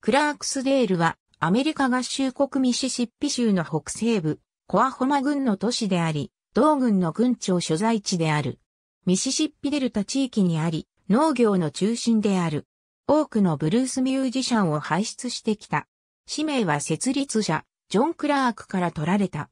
クラークスデールはアメリカ合衆国ミシシッピ州の北西部、コアホマ郡の都市であり、同郡の郡庁所在地である。ミシシッピデルタ地域にあり、農業の中心である。多くのブルースミュージシャンを輩出してきた。氏名は設立者、ジョン・クラークから取られた。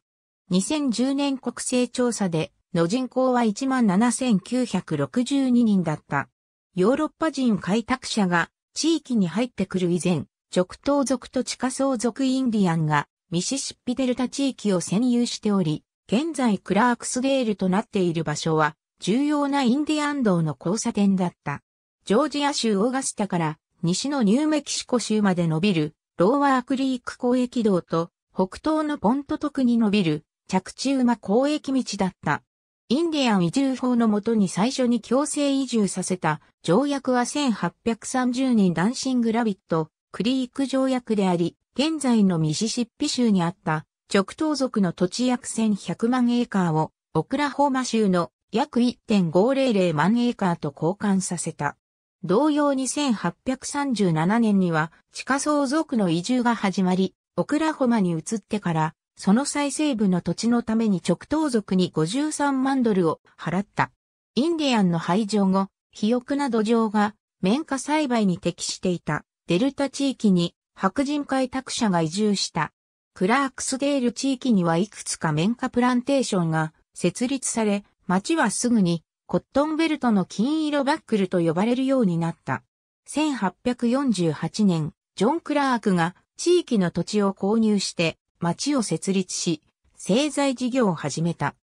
2010年国勢調査で、の人口は17,962人だった。ヨーロッパ人開拓者が地域に入ってくる以前、直東族と地下層族インディアンがミシシッピデルタ地域を占有しており、現在クラークスデールとなっている場所は重要なインディアン道の交差点だった。ジョージア州オーガスタから西のニューメキシコ州まで伸びるローワークリーク交易道と北東のポント特に伸びる着地馬交易道だった。インディアン移住法のもとに最初に強制移住させた条約は1830年ダンシング・ラビット、クリーク条約であり、現在のミシシッピ州にあった直東族の土地約1100万エーカーをオクラホーマ州の約1.500万エーカーと交換させた。同様に1837年には地下相続の移住が始まり、オクラホマに移ってから、その再生部の土地のために直東族に53万ドルを払った。インディアンの排除後、肥沃な土壌が綿花栽培に適していた。デルタ地域に白人開拓者が移住した。クラークスデール地域にはいくつか綿花プランテーションが設立され、町はすぐにコットンベルトの金色バックルと呼ばれるようになった。1848年、ジョン・クラークが地域の土地を購入して町を設立し、製材事業を始めた。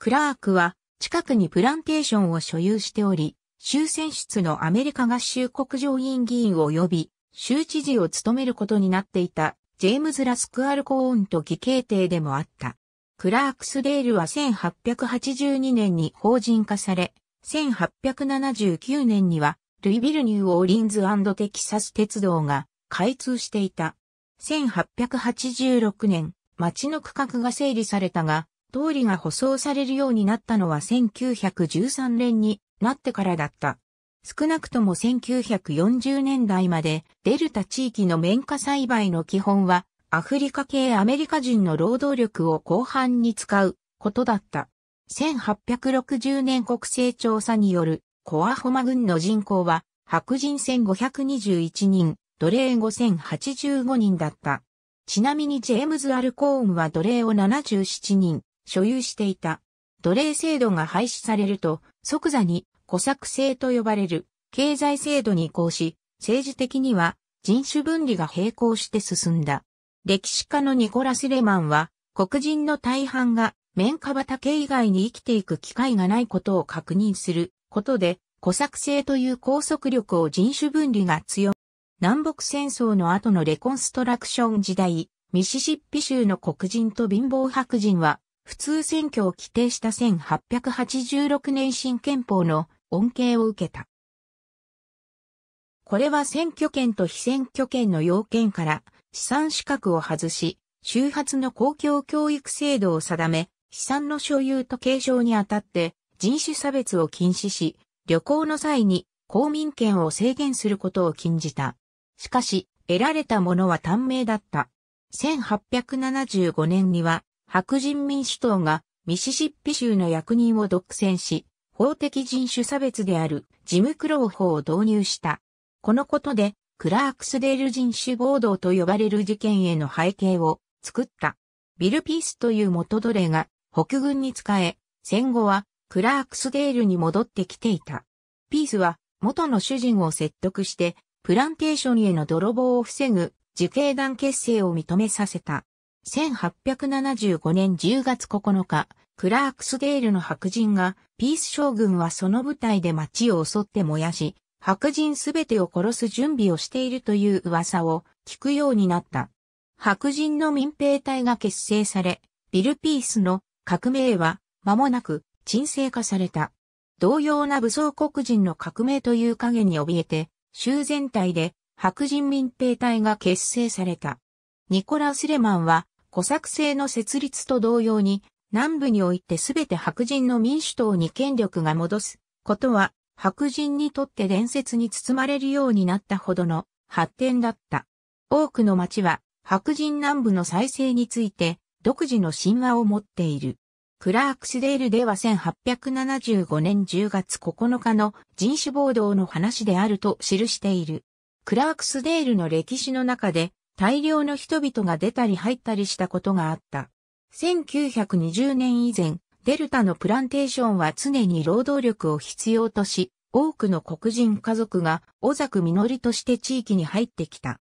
クラークは近くにプランテーションを所有しており、終戦出のアメリカ合衆国上院議員を呼び、州知事を務めることになっていたジェームズ・ラスクアルコーンと義兄定でもあった。クラークスデールは1882年に法人化され、1879年にはルイビルニューオーリンズテキサス鉄道が開通していた。1886年、町の区画が整理されたが、通りが舗装されるようになったのは1913年になってからだった。少なくとも1940年代までデルタ地域の綿花栽培の基本はアフリカ系アメリカ人の労働力を広範に使うことだった。1860年国勢調査によるコアホマ軍の人口は白人1521人、奴隷5085人だった。ちなみにジェームズ・アルコーンは奴隷を77人所有していた。奴隷制度が廃止されると即座に古作制と呼ばれる経済制度に移行し、政治的には人種分離が並行して進んだ。歴史家のニコラス・レマンは、黒人の大半が綿花畑以外に生きていく機会がないことを確認することで、古作制という拘束力を人種分離が強南北戦争の後のレコンストラクション時代、ミシシッピ州の黒人と貧乏白人は、普通選挙を規定した1886年新憲法の恩恵を受けた。これは選挙権と非選挙権の要件から資産資格を外し、周発の公共教育制度を定め、資産の所有と継承にあたって人種差別を禁止し、旅行の際に公民権を制限することを禁じた。しかし、得られたものは短命だった。1875年には白人民主党がミシシッピ州の役人を独占し、法的人種差別であるジムクロー法を導入した。このことで、クラークスデール人種暴動と呼ばれる事件への背景を作った。ビル・ピースという元奴隷が北軍に仕え、戦後はクラークスデールに戻ってきていた。ピースは元の主人を説得して、プランテーションへの泥棒を防ぐ受刑団結成を認めさせた。1875年10月9日、クラークスデールの白人が、ピース将軍はその部隊で町を襲って燃やし、白人すべてを殺す準備をしているという噂を聞くようになった。白人の民兵隊が結成され、ビルピースの革命は間もなく沈静化された。同様な武装黒人の革命という影に怯えて、州全体で白人民兵隊が結成された。ニコラス・レマンは、小作製の設立と同様に、南部においてすべて白人の民主党に権力が戻すことは白人にとって伝説に包まれるようになったほどの発展だった。多くの町は白人南部の再生について独自の神話を持っている。クラークスデールでは1875年10月9日の人種暴動の話であると記している。クラークスデールの歴史の中で大量の人々が出たり入ったりしたことがあった。1920年以前、デルタのプランテーションは常に労働力を必要とし、多くの黒人家族が小作実りとして地域に入ってきた。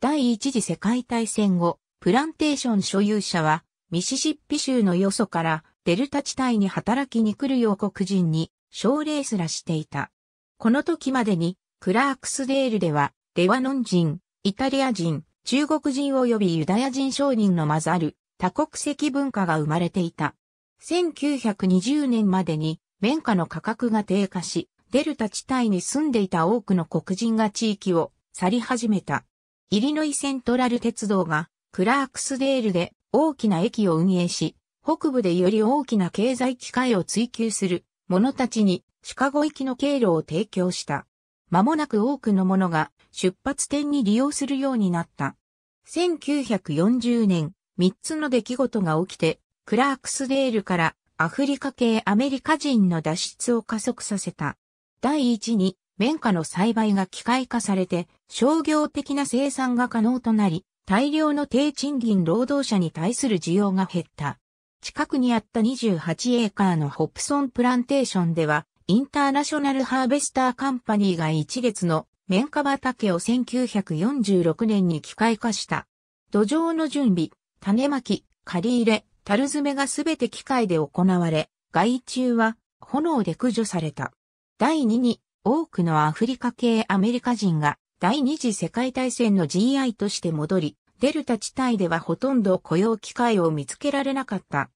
第一次世界大戦後、プランテーション所有者は、ミシシッピ州のよそからデルタ地帯に働きに来るう黒人に奨励すらしていた。この時までに、クラークスデールでは、レワノン人、イタリア人、中国人及びユダヤ人商人の混ざる多国籍文化が生まれていた。1920年までに綿花の価格が低下し、デルタ地帯に住んでいた多くの黒人が地域を去り始めた。イリノイセントラル鉄道がクラークスデールで大きな駅を運営し、北部でより大きな経済機会を追求する者たちにシカゴ行きの経路を提供した。間もなく多くの者が出発点に利用するようになった。1940年、三つの出来事が起きて、クラークスデールからアフリカ系アメリカ人の脱出を加速させた。第一に、綿花の栽培が機械化されて、商業的な生産が可能となり、大量の低賃金労働者に対する需要が減った。近くにあった28エーカーのホプソンプランテーションでは、インターナショナルハーベスターカンパニーが一列の綿花畑を1946年に機械化した。土壌の準備、種まき、刈り入れ、樽詰めがすべて機械で行われ、害虫は炎で駆除された。第2に、多くのアフリカ系アメリカ人が第二次世界大戦の GI として戻り、デルタ地帯ではほとんど雇用機会を見つけられなかった。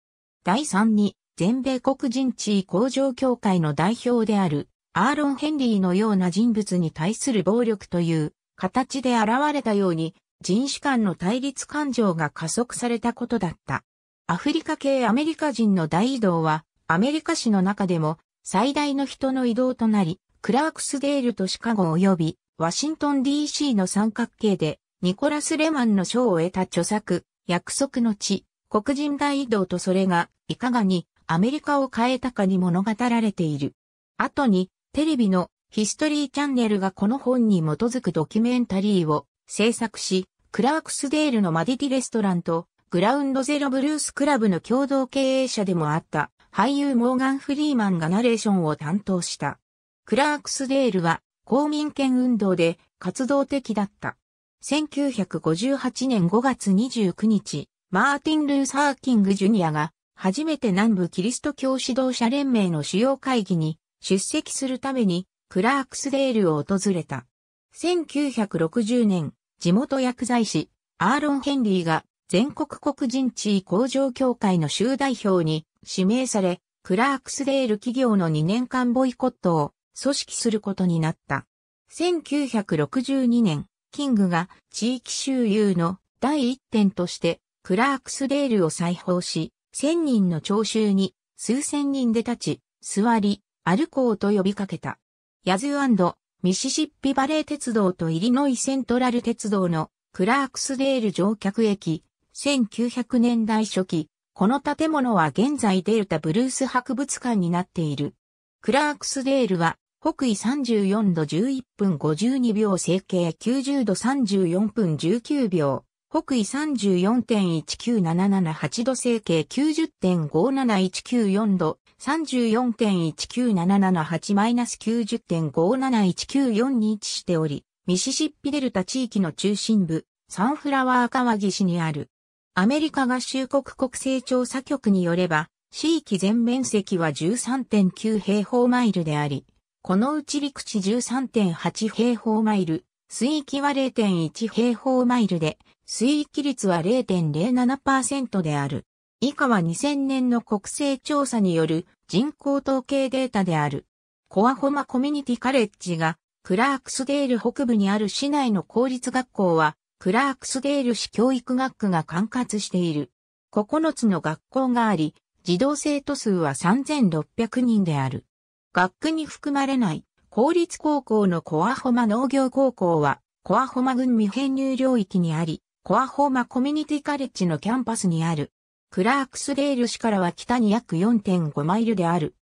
第3に、全米黒人地位向上協会の代表である、アーロン・ヘンリーのような人物に対する暴力という形で現れたように、人種間の対立感情が加速されたことだった。アフリカ系アメリカ人の大移動は、アメリカ史の中でも最大の人の移動となり、クラークスデールとシカゴ及びワシントン DC の三角形で、ニコラス・レマンの賞を得た著作、約束の地、黒人大移動とそれが、いかがにアメリカを変えたかに物語られている。後に、テレビのヒストリーチャンネルがこの本に基づくドキュメンタリーを制作し、クラークスデールのマディティレストランと、グラウンドゼロブルースクラブの共同経営者でもあった俳優モーガン・フリーマンがナレーションを担当した。クラークスデールは公民権運動で活動的だった。1958年5月29日、マーティン・ルーサー・キング・ジュニアが初めて南部キリスト教指導者連盟の主要会議に出席するためにクラークスデールを訪れた。1960年、地元薬剤師、アーロン・ヘンリーが全国黒人地位向上協会の州代表に指名され、クラークスデール企業の2年間ボイコットを組織することになった。1962年、キングが地域周遊の第一点としてクラークスデールを再訪し、1000人の聴衆に数千人で立ち、座り、歩こうと呼びかけた。ヤズミシシッピバレー鉄道とイリノイセントラル鉄道のクラークスデール乗客駅、1900年代初期、この建物は現在デルタブルース博物館になっている。クラークスデールは北緯34度11分52秒整形90度34分19秒。北緯34.19778度成形90.57194度、34.19778-90.57194に位置しており、ミシシッピデルタ地域の中心部、サンフラワー川岸にある。アメリカ合衆国国勢調査局によれば、地域全面積は13.9平方マイルであり、このうち陸地13.8平方マイル、水域は0.1平方マイルで、水域率は0.07%である。以下は2000年の国勢調査による人口統計データである。コアホマコミュニティカレッジがクラークスデール北部にある市内の公立学校はクラークスデール市教育学区が管轄している。9つの学校があり、児童生徒数は3600人である。学区に含まれない公立高校のコアホマ農業高校はコアホマ軍未編入領域にあり、コアホーマコミュニティカレッジのキャンパスにある。クラークスデール市からは北に約4.5マイルである。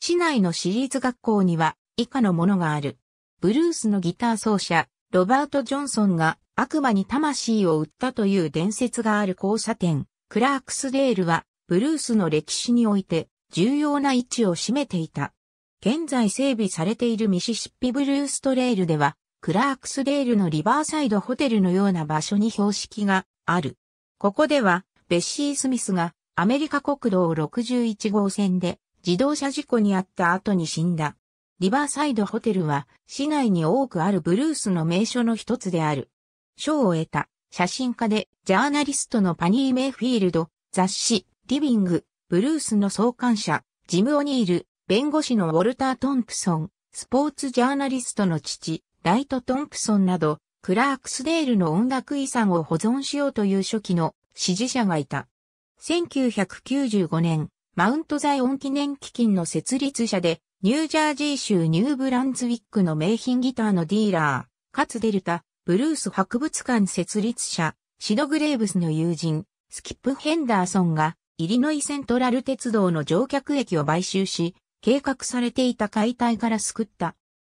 市内の私立学校には以下のものがある。ブルースのギター奏者、ロバート・ジョンソンが悪魔に魂を売ったという伝説がある交差点、クラークスデールはブルースの歴史において重要な位置を占めていた。現在整備されているミシシッピブルーストレールではクラークスデールのリバーサイドホテルのような場所に標識がある。ここでは、ベッシー・スミスがアメリカ国道61号線で自動車事故に遭った後に死んだ。リバーサイドホテルは市内に多くあるブルースの名所の一つである。賞を得た写真家でジャーナリストのパニー・メイフィールド、雑誌、リビング、ブルースの創刊者、ジム・オニール、弁護士のウォルター・トンプソン、スポーツジャーナリストの父、ライト・トンプソンなど、クラークスデールの音楽遺産を保存しようという初期の支持者がいた。1995年、マウント・ザ・イオン記念基金の設立者で、ニュージャージー州ニューブランズウィックの名品ギターのディーラー、かつデルタ、ブルース博物館設立者、シド・グレーブスの友人、スキップ・ヘンダーソンが、イリノイセントラル鉄道の乗客駅を買収し、計画されていた解体から救った。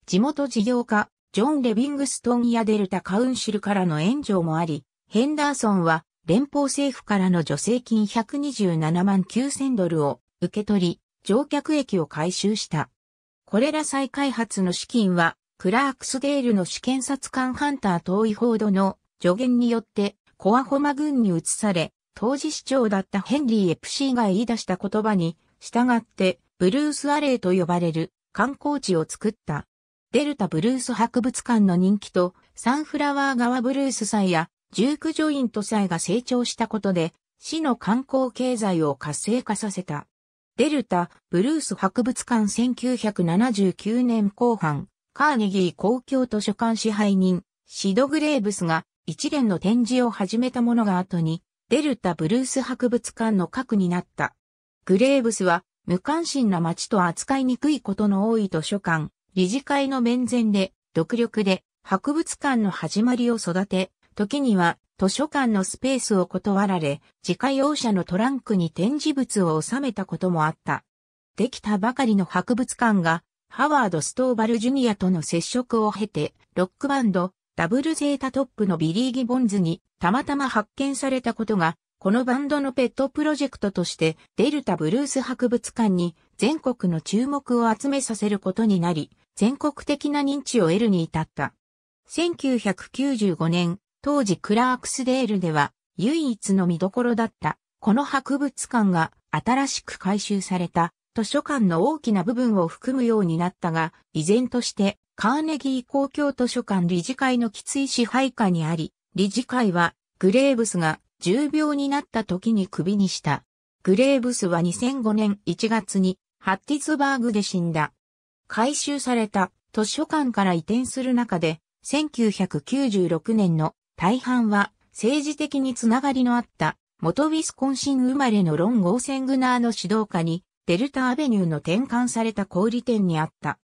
地元事業家、ジョン・レビングストンやデルタ・カウンシルからの援助もあり、ヘンダーソンは連邦政府からの助成金127万9000ドルを受け取り、乗客駅を回収した。これら再開発の資金は、クラークスデールの試験察官ハンター遠い報道の助言によってコアホマ軍に移され、当時市長だったヘンリー・エプシーが言い出した言葉に従ってブルースアレイと呼ばれる観光地を作った。デルタブルース博物館の人気と、サンフラワー川ブルース祭や、ジュークジョイント祭が成長したことで、市の観光経済を活性化させた。デルタ、ブルース博物館1979年後半、カーネギー公共図書館支配人、シド・グレーブスが一連の展示を始めたものが後に、デルタ・ブルース博物館の核になった。グレーブスは、無関心な街と扱いにくいことの多い図書館、理事会の面前で、独力で博物館の始まりを育て、時には図書館のスペースを断られ、自家用車のトランクに展示物を収めたこともあった。できたばかりの博物館が、ハワード・ストーバル・ジュニアとの接触を経て、ロックバンド、ダブルゼータトップのビリー・ギボンズにたまたま発見されたことが、このバンドのペットプロジェクトとしてデルタブルース博物館に全国の注目を集めさせることになり、全国的な認知を得るに至った。1995年、当時クラークスデールでは唯一の見どころだった、この博物館が新しく改修された図書館の大きな部分を含むようになったが、依然としてカーネギー公共図書館理事会のきつい支配下にあり、理事会はグレーブスが重病になった時に首にした。グレーブスは2005年1月にハッティツバーグで死んだ。改修された図書館から移転する中で、1996年の大半は政治的につながりのあった元ウィスコンシン生まれのロン・ゴーセングナーの指導下にデルタアベニューの転換された小売店にあった。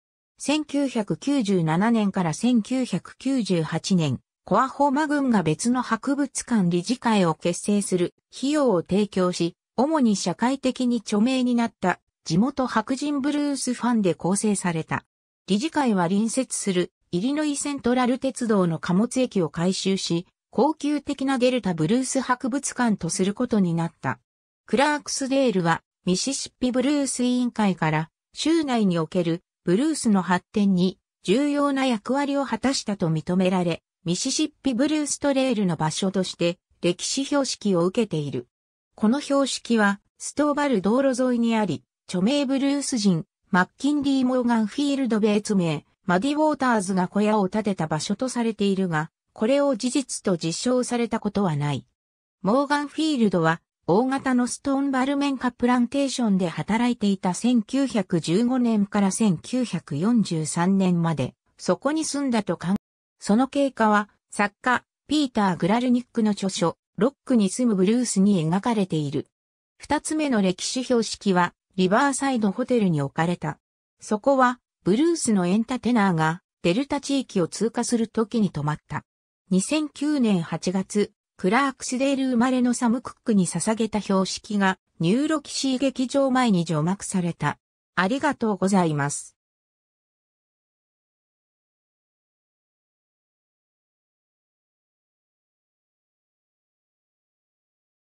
1997年から1998年、コアホマ軍が別の博物館理事会を結成する費用を提供し、主に社会的に著名になった地元白人ブルースファンで構成された。理事会は隣接するイリノイセントラル鉄道の貨物駅を改修し、高級的なデルタブルース博物館とすることになった。クラークスデールはミシシッピブルース委員会から州内におけるブルースの発展に重要な役割を果たしたと認められ、ミシシッピブルーストレールの場所として歴史標識を受けている。この標識はストーバル道路沿いにあり、著名ブルース人、マッキンリー・モーガン・フィールド・ベーツ名、マディ・ウォーターズが小屋を建てた場所とされているが、これを事実と実証されたことはない。モーガン・フィールドは、大型のストーンバルメンカプランテーションで働いていた1915年から1943年まで、そこに住んだと考え、その経過は、作家、ピーター・グラルニックの著書、ロックに住むブルースに描かれている。二つ目の歴史標識は、リバーサイドホテルに置かれた。そこは、ブルースのエンタテナーが、デルタ地域を通過するときに止まった。2009年8月、クラークスデール生まれのサム・クックに捧げた標識が、ニューロキシー劇場前に除幕された。ありがとうございます。